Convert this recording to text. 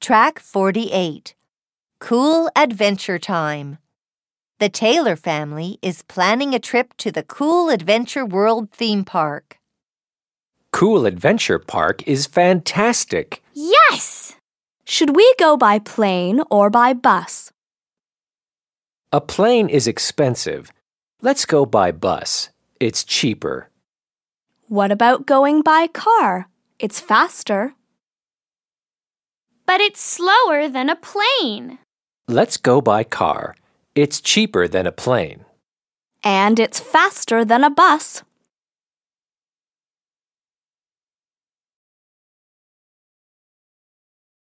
Track 48 Cool Adventure Time. The Taylor family is planning a trip to the Cool Adventure World theme park. Cool Adventure Park is fantastic. Yes! Should we go by plane or by bus? A plane is expensive. Let's go by bus. It's cheaper. What about going by car? It's faster. But it's slower than a plane. Let's go by car. It's cheaper than a plane. And it's faster than a bus.